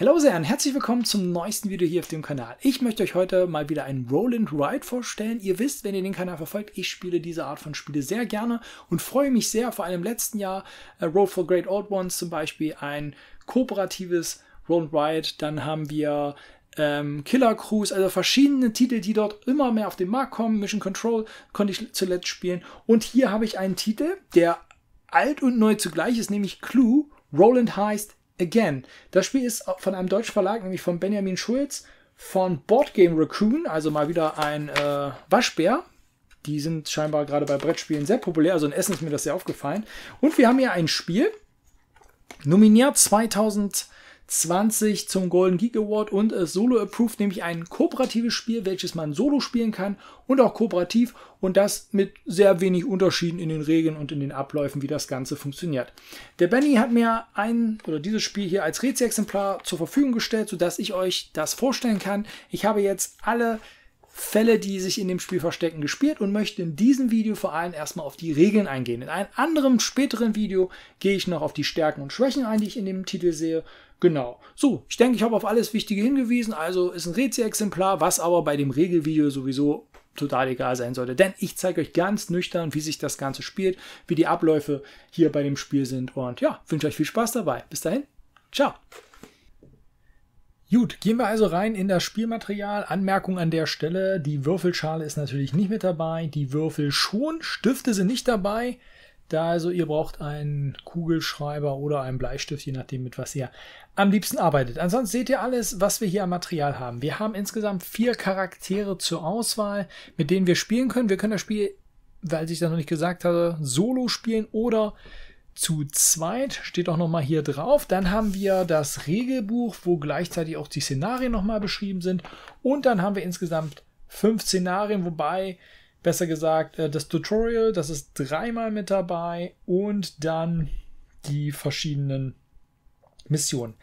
Hallo sehr und herzlich willkommen zum neuesten Video hier auf dem Kanal. Ich möchte euch heute mal wieder einen Roland Ride vorstellen. Ihr wisst, wenn ihr den Kanal verfolgt, ich spiele diese Art von Spiele sehr gerne und freue mich sehr, vor allem im letzten Jahr uh, äh, Road for Great Old Ones zum Beispiel ein kooperatives Roland Ride. Dann haben wir ähm, Killer Cruise, also verschiedene Titel, die dort immer mehr auf den Markt kommen. Mission Control konnte ich zuletzt spielen. Und hier habe ich einen Titel, der alt und neu zugleich ist, nämlich Clue. Roland heißt Again. Das Spiel ist von einem deutschen Verlag, nämlich von Benjamin Schulz, von Board Game Raccoon, also mal wieder ein äh, Waschbär. Die sind scheinbar gerade bei Brettspielen sehr populär, also in Essen ist mir das sehr aufgefallen. Und wir haben hier ein Spiel, nominiert 2000. 20 zum Golden Geek Award und äh, Solo Approved, nämlich ein kooperatives Spiel, welches man solo spielen kann und auch kooperativ und das mit sehr wenig Unterschieden in den Regeln und in den Abläufen, wie das Ganze funktioniert. Der Benny hat mir ein oder dieses Spiel hier als Rätsel-Exemplar zur Verfügung gestellt, sodass ich euch das vorstellen kann. Ich habe jetzt alle Fälle, die sich in dem Spiel verstecken, gespielt und möchte in diesem Video vor allem erstmal auf die Regeln eingehen. In einem anderen späteren Video gehe ich noch auf die Stärken und Schwächen ein, die ich in dem Titel sehe, Genau. So, ich denke, ich habe auf alles Wichtige hingewiesen. Also ist ein rätsel exemplar was aber bei dem Regelvideo sowieso total egal sein sollte. Denn ich zeige euch ganz nüchtern, wie sich das Ganze spielt, wie die Abläufe hier bei dem Spiel sind. Und ja, wünsche euch viel Spaß dabei. Bis dahin, ciao. Gut, gehen wir also rein in das Spielmaterial. Anmerkung an der Stelle, die Würfelschale ist natürlich nicht mit dabei, die Würfel schon, Stifte sind nicht dabei. Da also ihr braucht einen Kugelschreiber oder einen Bleistift, je nachdem, mit was ihr am liebsten arbeitet. Ansonsten seht ihr alles, was wir hier am Material haben. Wir haben insgesamt vier Charaktere zur Auswahl, mit denen wir spielen können. Wir können das Spiel, weil ich das noch nicht gesagt habe, solo spielen oder zu zweit. Steht auch nochmal hier drauf. Dann haben wir das Regelbuch, wo gleichzeitig auch die Szenarien nochmal beschrieben sind. Und dann haben wir insgesamt fünf Szenarien, wobei besser gesagt, äh, das Tutorial, das ist dreimal mit dabei und dann die verschiedenen Missionen.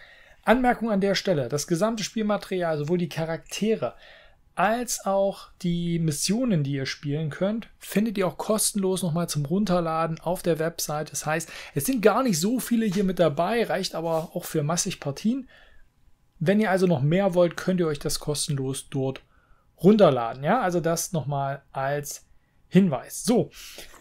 Anmerkung an der Stelle, das gesamte Spielmaterial, sowohl die Charaktere als auch die Missionen, die ihr spielen könnt, findet ihr auch kostenlos nochmal zum Runterladen auf der Website. Das heißt, es sind gar nicht so viele hier mit dabei, reicht aber auch für massig Partien. Wenn ihr also noch mehr wollt, könnt ihr euch das kostenlos dort runterladen. Ja, also das nochmal als Hinweis. So,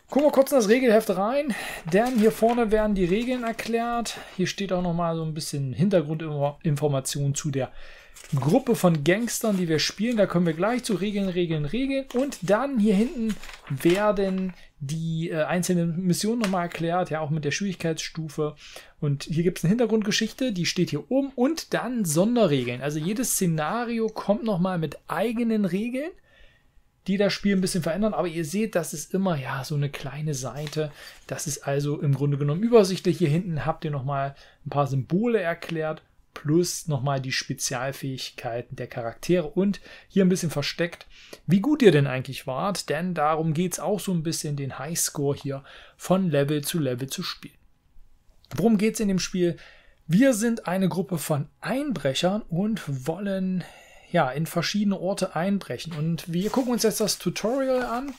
gucken wir kurz in das Regelheft rein, denn hier vorne werden die Regeln erklärt. Hier steht auch nochmal so ein bisschen Hintergrundinformation zu der Gruppe von Gangstern, die wir spielen. Da können wir gleich zu Regeln, Regeln, Regeln. Und dann hier hinten werden die äh, einzelnen Missionen nochmal erklärt, ja auch mit der Schwierigkeitsstufe. Und hier gibt es eine Hintergrundgeschichte, die steht hier oben und dann Sonderregeln. Also jedes Szenario kommt nochmal mit eigenen Regeln, die das Spiel ein bisschen verändern. Aber ihr seht, das ist immer ja so eine kleine Seite. Das ist also im Grunde genommen übersichtlich. Hier hinten habt ihr nochmal ein paar Symbole erklärt plus nochmal die Spezialfähigkeiten der Charaktere und hier ein bisschen versteckt, wie gut ihr denn eigentlich wart, denn darum geht es auch so ein bisschen, den Highscore hier von Level zu Level zu spielen. Worum geht es in dem Spiel? Wir sind eine Gruppe von Einbrechern und wollen ja in verschiedene Orte einbrechen. Und wir gucken uns jetzt das Tutorial an.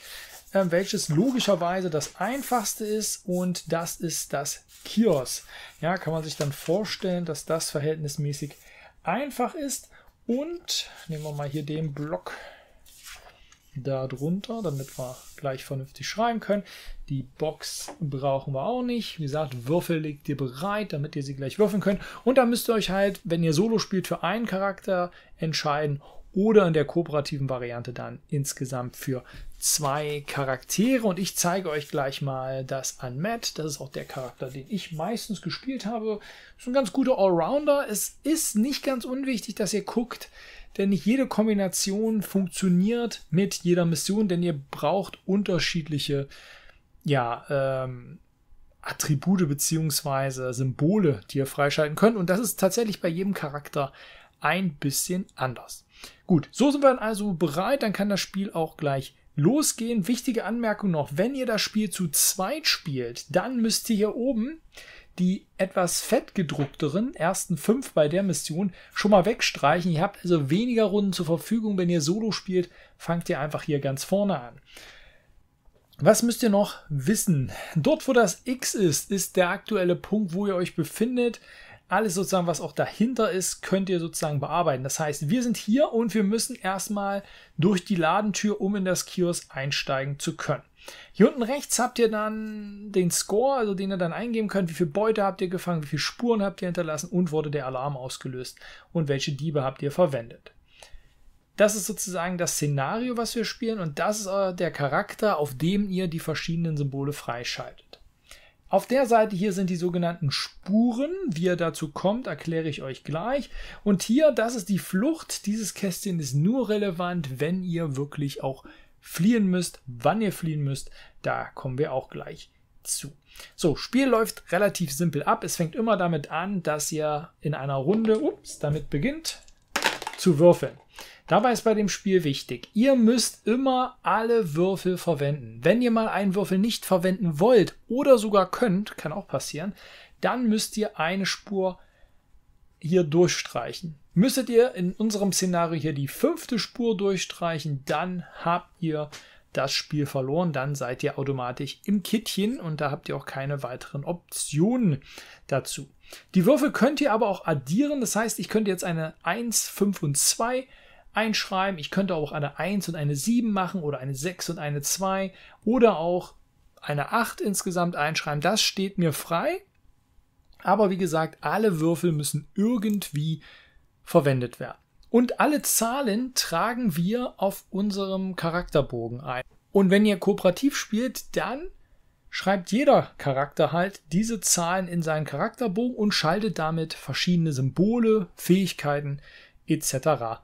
Ähm, welches logischerweise das einfachste ist und das ist das Kiosk. Ja, kann man sich dann vorstellen, dass das verhältnismäßig einfach ist und nehmen wir mal hier den Block darunter, damit wir gleich vernünftig schreiben können. Die Box brauchen wir auch nicht. Wie gesagt, Würfel legt ihr bereit, damit ihr sie gleich würfeln könnt. Und dann müsst ihr euch halt, wenn ihr Solo spielt, für einen Charakter entscheiden oder in der kooperativen Variante dann insgesamt für zwei Charaktere. Und ich zeige euch gleich mal das an Matt. Das ist auch der Charakter, den ich meistens gespielt habe. Ist ein ganz guter Allrounder. Es ist nicht ganz unwichtig, dass ihr guckt, denn nicht jede Kombination funktioniert mit jeder Mission, denn ihr braucht unterschiedliche ja, ähm, Attribute bzw. Symbole, die ihr freischalten könnt. Und das ist tatsächlich bei jedem Charakter ein bisschen anders. Gut, so sind wir dann also bereit, dann kann das Spiel auch gleich losgehen. Wichtige Anmerkung noch, wenn ihr das Spiel zu zweit spielt, dann müsst ihr hier oben die etwas fett gedruckteren ersten fünf bei der Mission schon mal wegstreichen. Ihr habt also weniger Runden zur Verfügung. Wenn ihr Solo spielt, fangt ihr einfach hier ganz vorne an. Was müsst ihr noch wissen? Dort, wo das X ist, ist der aktuelle Punkt, wo ihr euch befindet alles sozusagen, was auch dahinter ist, könnt ihr sozusagen bearbeiten. Das heißt, wir sind hier und wir müssen erstmal durch die Ladentür, um in das Kiosk einsteigen zu können. Hier unten rechts habt ihr dann den Score, also den ihr dann eingeben könnt, wie viel Beute habt ihr gefangen, wie viele Spuren habt ihr hinterlassen und wurde der Alarm ausgelöst und welche Diebe habt ihr verwendet. Das ist sozusagen das Szenario, was wir spielen und das ist äh, der Charakter, auf dem ihr die verschiedenen Symbole freischaltet. Auf der Seite hier sind die sogenannten Spuren. Wie er dazu kommt, erkläre ich euch gleich. Und hier, das ist die Flucht. Dieses Kästchen ist nur relevant, wenn ihr wirklich auch fliehen müsst, wann ihr fliehen müsst. Da kommen wir auch gleich zu. So, Spiel läuft relativ simpel ab. Es fängt immer damit an, dass ihr in einer Runde, ups, damit beginnt zu würfeln. Dabei ist bei dem Spiel wichtig, ihr müsst immer alle Würfel verwenden. Wenn ihr mal einen Würfel nicht verwenden wollt oder sogar könnt, kann auch passieren, dann müsst ihr eine Spur hier durchstreichen. Müsstet ihr in unserem Szenario hier die fünfte Spur durchstreichen, dann habt ihr das Spiel verloren, dann seid ihr automatisch im Kittchen und da habt ihr auch keine weiteren Optionen dazu. Die Würfel könnt ihr aber auch addieren, das heißt, ich könnte jetzt eine 1, 5 und 2 einschreiben. Ich könnte auch eine 1 und eine 7 machen oder eine 6 und eine 2 oder auch eine 8 insgesamt einschreiben. Das steht mir frei. Aber wie gesagt, alle Würfel müssen irgendwie verwendet werden. Und alle Zahlen tragen wir auf unserem Charakterbogen ein. Und wenn ihr kooperativ spielt, dann schreibt jeder Charakter halt diese Zahlen in seinen Charakterbogen und schaltet damit verschiedene Symbole, Fähigkeiten etc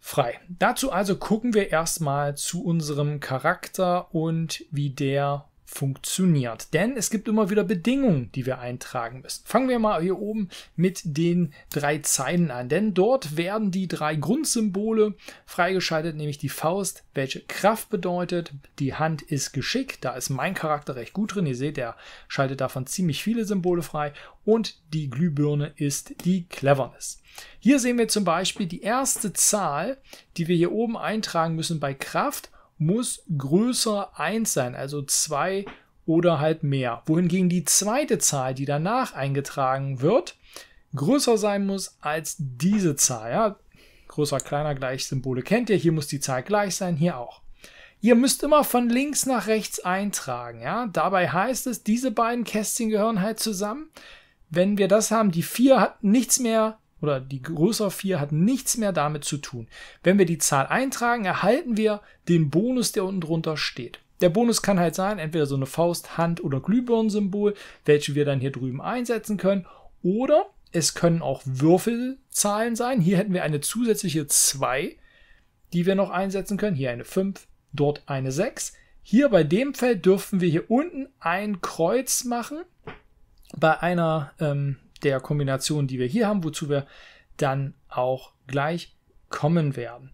frei. Dazu also gucken wir erstmal zu unserem Charakter und wie der funktioniert. Denn es gibt immer wieder Bedingungen, die wir eintragen müssen. Fangen wir mal hier oben mit den drei Zeilen an, denn dort werden die drei Grundsymbole freigeschaltet, nämlich die Faust, welche Kraft bedeutet, die Hand ist Geschick, da ist mein Charakter recht gut drin, ihr seht, er schaltet davon ziemlich viele Symbole frei und die Glühbirne ist die Cleverness. Hier sehen wir zum Beispiel die erste Zahl, die wir hier oben eintragen müssen bei Kraft muss größer 1 sein, also 2 oder halt mehr. Wohingegen die zweite Zahl, die danach eingetragen wird, größer sein muss als diese Zahl. Ja? Größer, kleiner, gleich Symbole kennt ihr. Hier muss die Zahl gleich sein, hier auch. Ihr müsst immer von links nach rechts eintragen. Ja? Dabei heißt es, diese beiden Kästchen gehören halt zusammen. Wenn wir das haben, die 4 hat nichts mehr oder die größere 4 hat nichts mehr damit zu tun. Wenn wir die Zahl eintragen, erhalten wir den Bonus, der unten drunter steht. Der Bonus kann halt sein, entweder so eine Faust, Hand oder Glühbirnen-Symbol, welche wir dann hier drüben einsetzen können, oder es können auch Würfelzahlen sein. Hier hätten wir eine zusätzliche 2, die wir noch einsetzen können. Hier eine 5, dort eine 6. Hier bei dem Feld dürfen wir hier unten ein Kreuz machen. Bei einer ähm, der Kombination, die wir hier haben, wozu wir dann auch gleich kommen werden.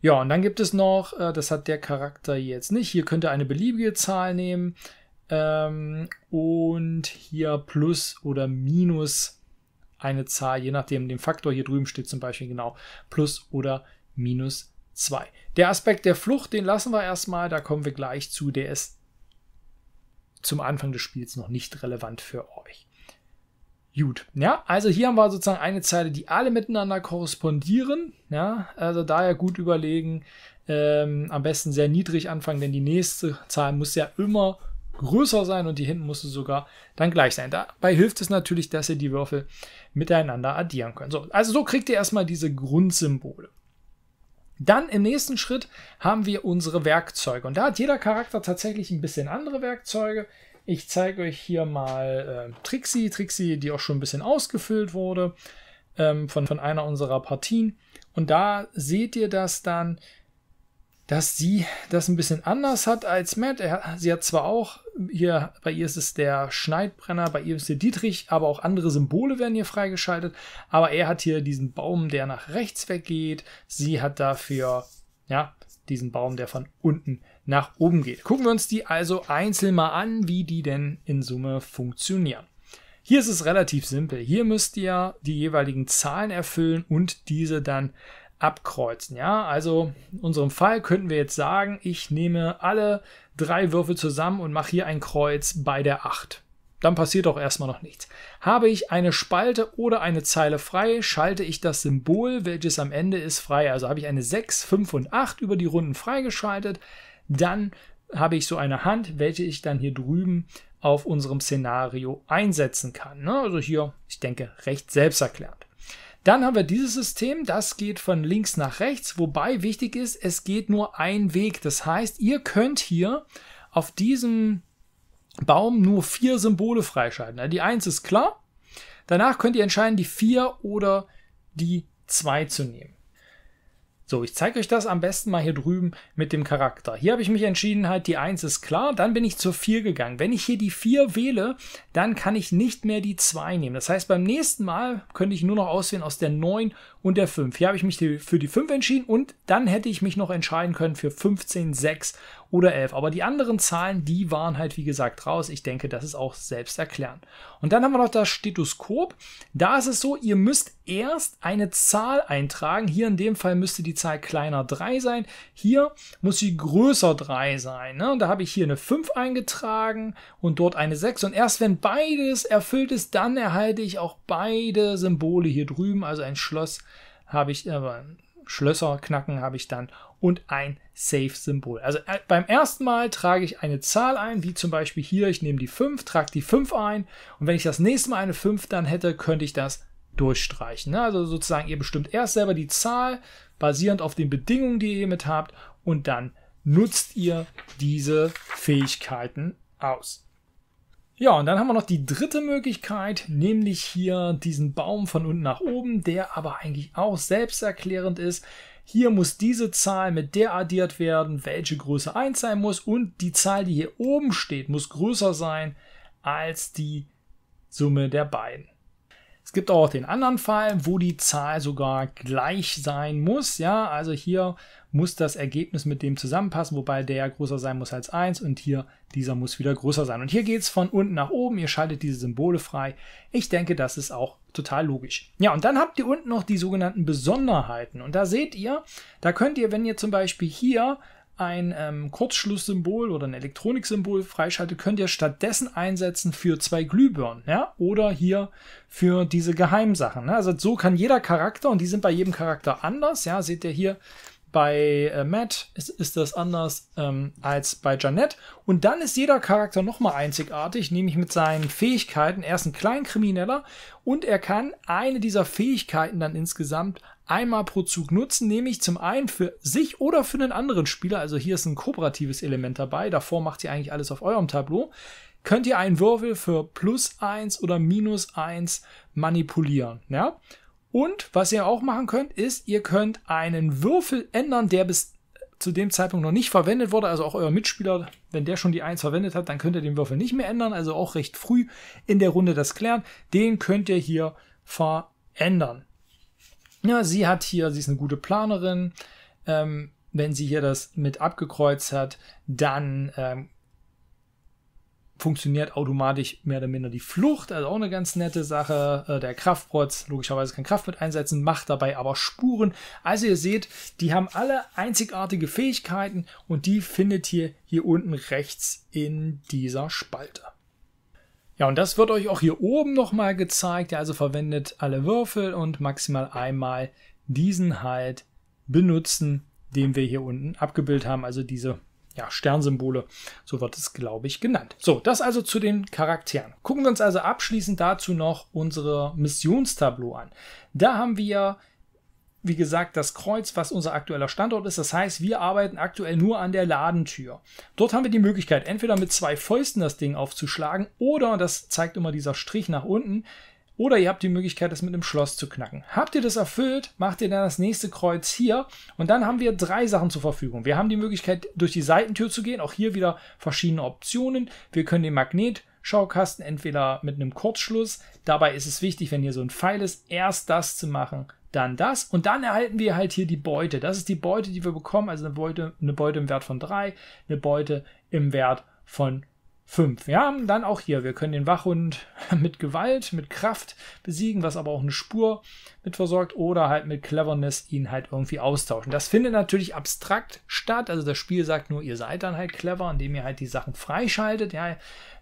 Ja, und dann gibt es noch, äh, das hat der Charakter jetzt nicht, hier könnt ihr eine beliebige Zahl nehmen ähm, und hier plus oder minus eine Zahl, je nachdem, dem Faktor hier drüben steht zum Beispiel genau plus oder minus 2. Der Aspekt der Flucht, den lassen wir erstmal, da kommen wir gleich zu, der ist zum Anfang des Spiels noch nicht relevant für euch. Gut, ja, also hier haben wir sozusagen eine Zeile, die alle miteinander korrespondieren. Ja, also daher gut überlegen, ähm, am besten sehr niedrig anfangen, denn die nächste Zahl muss ja immer größer sein und die hinten muss sogar dann gleich sein. Dabei hilft es natürlich, dass ihr die Würfel miteinander addieren könnt. So, also so kriegt ihr erstmal diese Grundsymbole. Dann im nächsten Schritt haben wir unsere Werkzeuge. Und da hat jeder Charakter tatsächlich ein bisschen andere Werkzeuge. Ich zeige euch hier mal äh, Trixie, Trixie, die auch schon ein bisschen ausgefüllt wurde ähm, von, von einer unserer Partien. Und da seht ihr das dann, dass sie das ein bisschen anders hat als Matt. Er, sie hat zwar auch, hier, bei ihr ist es der Schneidbrenner, bei ihr ist der Dietrich, aber auch andere Symbole werden hier freigeschaltet. Aber er hat hier diesen Baum, der nach rechts weggeht. Sie hat dafür, ja, diesen Baum, der von unten weggeht nach oben geht. Gucken wir uns die also einzeln mal an, wie die denn in Summe funktionieren. Hier ist es relativ simpel. Hier müsst ihr die jeweiligen Zahlen erfüllen und diese dann abkreuzen. Ja, also in unserem Fall könnten wir jetzt sagen, ich nehme alle drei Würfel zusammen und mache hier ein Kreuz bei der 8. Dann passiert auch erstmal noch nichts. Habe ich eine Spalte oder eine Zeile frei, schalte ich das Symbol, welches am Ende ist, frei. Also habe ich eine 6, 5 und 8 über die Runden freigeschaltet. Dann habe ich so eine Hand, welche ich dann hier drüben auf unserem Szenario einsetzen kann. Ne? Also hier, ich denke, recht selbsterklärend. Dann haben wir dieses System, das geht von links nach rechts, wobei wichtig ist, es geht nur ein Weg. Das heißt, ihr könnt hier auf diesem Baum nur vier Symbole freischalten. Also die 1 ist klar, danach könnt ihr entscheiden, die 4 oder die 2 zu nehmen. So, ich zeige euch das am besten mal hier drüben mit dem Charakter. Hier habe ich mich entschieden, halt die 1 ist klar, dann bin ich zur 4 gegangen. Wenn ich hier die 4 wähle, dann kann ich nicht mehr die 2 nehmen. Das heißt, beim nächsten Mal könnte ich nur noch auswählen aus der 9 und der 5. Hier habe ich mich für die 5 entschieden und dann hätte ich mich noch entscheiden können für 15, 6, oder 11. Aber die anderen Zahlen, die waren halt wie gesagt raus. Ich denke, das ist auch selbst erklären. Und dann haben wir noch das Stethoskop. Da ist es so, ihr müsst erst eine Zahl eintragen. Hier in dem Fall müsste die Zahl kleiner 3 sein. Hier muss sie größer 3 sein. Ne? Und da habe ich hier eine 5 eingetragen und dort eine 6. Und erst wenn beides erfüllt ist, dann erhalte ich auch beide Symbole hier drüben. Also ein Schloss habe ich, äh, Schlösser knacken habe ich dann und ein Safe-Symbol. Also äh, beim ersten Mal trage ich eine Zahl ein, wie zum Beispiel hier, ich nehme die 5, trage die 5 ein und wenn ich das nächste Mal eine 5 dann hätte, könnte ich das durchstreichen. Ne? Also sozusagen, ihr bestimmt erst selber die Zahl, basierend auf den Bedingungen, die ihr mit habt und dann nutzt ihr diese Fähigkeiten aus. Ja, und dann haben wir noch die dritte Möglichkeit, nämlich hier diesen Baum von unten nach oben, der aber eigentlich auch selbsterklärend ist. Hier muss diese Zahl mit der addiert werden, welche Größe 1 sein muss und die Zahl, die hier oben steht, muss größer sein als die Summe der beiden. Es gibt auch den anderen Fall, wo die Zahl sogar gleich sein muss. Ja, also hier muss das Ergebnis mit dem zusammenpassen, wobei der größer sein muss als 1 und hier dieser muss wieder größer sein. Und hier geht es von unten nach oben, ihr schaltet diese Symbole frei. Ich denke, das ist auch total logisch. Ja, und dann habt ihr unten noch die sogenannten Besonderheiten. Und da seht ihr, da könnt ihr, wenn ihr zum Beispiel hier ein ähm, Kurzschlusssymbol oder ein Elektroniksymbol freischaltet, könnt ihr stattdessen einsetzen für zwei Glühbirnen, ja, oder hier für diese Geheimsachen. Ne? Also so kann jeder Charakter und die sind bei jedem Charakter anders, ja, seht ihr hier. Bei äh, Matt ist, ist das anders ähm, als bei Janet. Und dann ist jeder Charakter nochmal einzigartig, nämlich mit seinen Fähigkeiten. Er ist ein Kleinkrimineller und er kann eine dieser Fähigkeiten dann insgesamt einmal pro Zug nutzen, nämlich zum einen für sich oder für einen anderen Spieler. Also hier ist ein kooperatives Element dabei. Davor macht ihr eigentlich alles auf eurem Tableau. Könnt ihr einen Würfel für plus eins oder minus eins manipulieren. Ja? Und was ihr auch machen könnt, ist, ihr könnt einen Würfel ändern, der bis zu dem Zeitpunkt noch nicht verwendet wurde, also auch euer Mitspieler, wenn der schon die 1 verwendet hat, dann könnt ihr den Würfel nicht mehr ändern, also auch recht früh in der Runde das klären. Den könnt ihr hier verändern ja, sie hat hier, sie ist eine gute Planerin. Ähm, wenn sie hier das mit abgekreuzt hat, dann ähm, funktioniert automatisch mehr oder minder die Flucht. Also auch eine ganz nette Sache. Äh, der Kraftprotz, logischerweise kann Kraft mit einsetzen, macht dabei aber Spuren. Also ihr seht, die haben alle einzigartige Fähigkeiten und die findet ihr hier unten rechts in dieser Spalte. Ja, und das wird euch auch hier oben nochmal gezeigt. Ja, also verwendet alle Würfel und maximal einmal diesen halt benutzen, den wir hier unten abgebildet haben. Also diese ja, Sternsymbole, so wird es, glaube ich, genannt. So, das also zu den Charakteren. Gucken wir uns also abschließend dazu noch unsere Missionstableau an. Da haben wir wie gesagt, das Kreuz, was unser aktueller Standort ist. Das heißt, wir arbeiten aktuell nur an der Ladentür. Dort haben wir die Möglichkeit, entweder mit zwei Fäusten das Ding aufzuschlagen oder, das zeigt immer dieser Strich nach unten, oder ihr habt die Möglichkeit, das mit einem Schloss zu knacken. Habt ihr das erfüllt, macht ihr dann das nächste Kreuz hier und dann haben wir drei Sachen zur Verfügung. Wir haben die Möglichkeit, durch die Seitentür zu gehen, auch hier wieder verschiedene Optionen. Wir können den Magnet Schaukasten entweder mit einem Kurzschluss. Dabei ist es wichtig, wenn hier so ein Pfeil ist, erst das zu machen, dann das und dann erhalten wir halt hier die Beute. Das ist die Beute, die wir bekommen, also eine Beute, eine Beute im Wert von 3, eine Beute im Wert von 5. Ja, dann auch hier. Wir können den Wachhund mit Gewalt, mit Kraft besiegen, was aber auch eine Spur mit versorgt oder halt mit Cleverness ihn halt irgendwie austauschen. Das findet natürlich abstrakt statt. Also das Spiel sagt nur, ihr seid dann halt clever, indem ihr halt die Sachen freischaltet. Ja,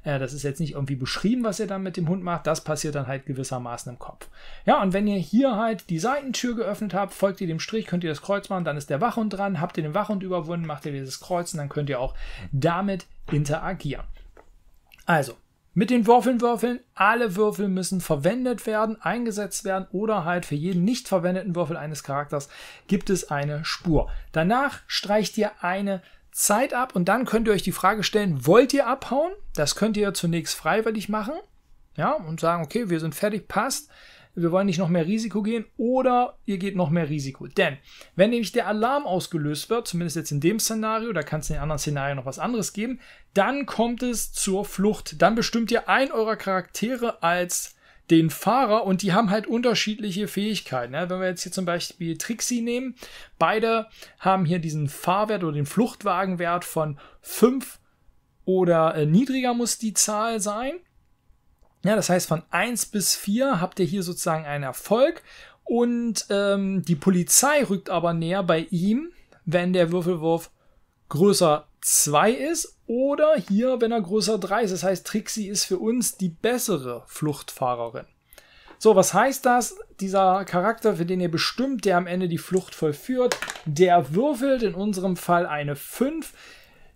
äh, das ist jetzt nicht irgendwie beschrieben, was ihr dann mit dem Hund macht. Das passiert dann halt gewissermaßen im Kopf. Ja, und wenn ihr hier halt die Seitentür geöffnet habt, folgt ihr dem Strich, könnt ihr das Kreuz machen, dann ist der Wachhund dran. Habt ihr den Wachhund überwunden, macht ihr dieses Kreuz und dann könnt ihr auch damit interagieren. Also, mit den Würfeln würfeln. Alle Würfel müssen verwendet werden, eingesetzt werden oder halt für jeden nicht verwendeten Würfel eines Charakters gibt es eine Spur. Danach streicht ihr eine Zeit ab und dann könnt ihr euch die Frage stellen, wollt ihr abhauen? Das könnt ihr zunächst freiwillig machen. Ja, und sagen, okay, wir sind fertig, passt wir wollen nicht noch mehr Risiko gehen oder ihr geht noch mehr Risiko. Denn wenn nämlich der Alarm ausgelöst wird, zumindest jetzt in dem Szenario, da kann es in den anderen Szenarien noch was anderes geben, dann kommt es zur Flucht. Dann bestimmt ihr einen eurer Charaktere als den Fahrer und die haben halt unterschiedliche Fähigkeiten. Ne? Wenn wir jetzt hier zum Beispiel Trixie nehmen, beide haben hier diesen Fahrwert oder den Fluchtwagenwert von 5 oder äh, niedriger muss die Zahl sein. Ja, das heißt, von 1 bis 4 habt ihr hier sozusagen einen Erfolg und ähm, die Polizei rückt aber näher bei ihm, wenn der Würfelwurf größer 2 ist oder hier, wenn er größer 3 ist. Das heißt, Trixie ist für uns die bessere Fluchtfahrerin. So, was heißt das? Dieser Charakter, für den ihr bestimmt, der am Ende die Flucht vollführt, der würfelt in unserem Fall eine 5.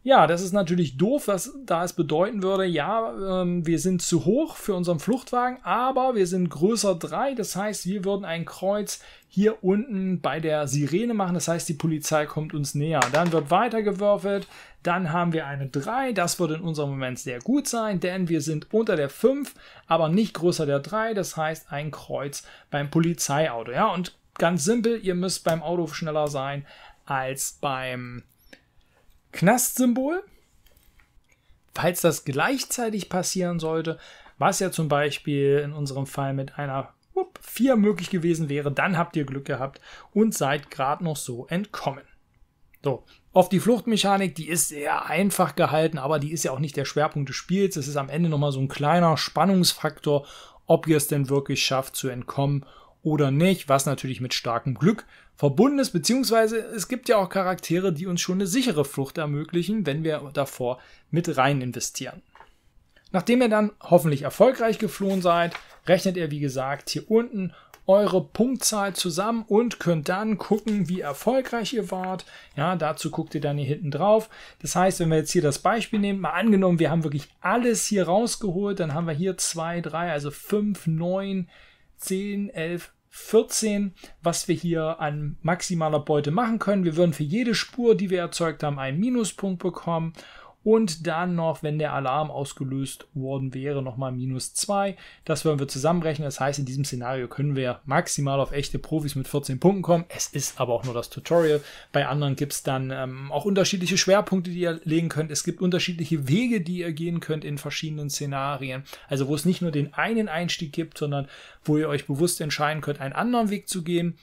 Ja, das ist natürlich doof, was, da es bedeuten würde, ja, ähm, wir sind zu hoch für unseren Fluchtwagen, aber wir sind größer 3. Das heißt, wir würden ein Kreuz hier unten bei der Sirene machen. Das heißt, die Polizei kommt uns näher. Dann wird weitergewürfelt. Dann haben wir eine 3. Das würde in unserem Moment sehr gut sein, denn wir sind unter der 5, aber nicht größer der 3. Das heißt, ein Kreuz beim Polizeiauto. Ja, und ganz simpel, ihr müsst beim Auto schneller sein als beim Knastsymbol. Falls das gleichzeitig passieren sollte, was ja zum Beispiel in unserem Fall mit einer 4 möglich gewesen wäre, dann habt ihr Glück gehabt und seid gerade noch so entkommen. So, auf die Fluchtmechanik, die ist sehr einfach gehalten, aber die ist ja auch nicht der Schwerpunkt des Spiels. Es ist am Ende nochmal so ein kleiner Spannungsfaktor, ob ihr es denn wirklich schafft zu entkommen oder nicht, was natürlich mit starkem Glück verbunden ist, beziehungsweise es gibt ja auch Charaktere, die uns schon eine sichere Flucht ermöglichen, wenn wir davor mit rein investieren. Nachdem ihr dann hoffentlich erfolgreich geflohen seid, rechnet ihr wie gesagt hier unten eure Punktzahl zusammen und könnt dann gucken, wie erfolgreich ihr wart. Ja, dazu guckt ihr dann hier hinten drauf. Das heißt, wenn wir jetzt hier das Beispiel nehmen, mal angenommen, wir haben wirklich alles hier rausgeholt, dann haben wir hier 2, 3, also 5, 9, 10, 11, 14, was wir hier an maximaler Beute machen können. Wir würden für jede Spur, die wir erzeugt haben, einen Minuspunkt bekommen und dann noch, wenn der Alarm ausgelöst worden wäre, nochmal minus 2. Das werden wir zusammenrechnen. Das heißt, in diesem Szenario können wir maximal auf echte Profis mit 14 Punkten kommen. Es ist aber auch nur das Tutorial. Bei anderen gibt es dann ähm, auch unterschiedliche Schwerpunkte, die ihr legen könnt. Es gibt unterschiedliche Wege, die ihr gehen könnt in verschiedenen Szenarien. Also wo es nicht nur den einen Einstieg gibt, sondern wo ihr euch bewusst entscheiden könnt, einen anderen Weg zu gehen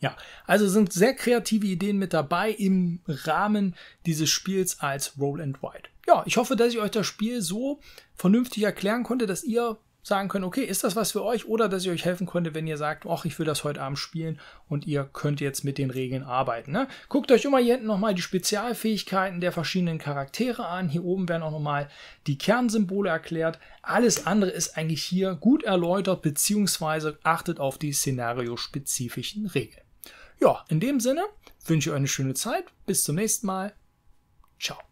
ja, also sind sehr kreative Ideen mit dabei im Rahmen dieses Spiels als Roll and Ride. Ja, ich hoffe, dass ich euch das Spiel so vernünftig erklären konnte, dass ihr sagen könnt, okay, ist das was für euch oder dass ich euch helfen konnte, wenn ihr sagt, ach, ich will das heute Abend spielen und ihr könnt jetzt mit den Regeln arbeiten. Ne? Guckt euch immer hier hinten nochmal die Spezialfähigkeiten der verschiedenen Charaktere an. Hier oben werden auch nochmal die Kernsymbole erklärt. Alles andere ist eigentlich hier gut erläutert, beziehungsweise achtet auf die szenariospezifischen Regeln. Ja, in dem Sinne wünsche ich euch eine schöne Zeit. Bis zum nächsten Mal. Ciao.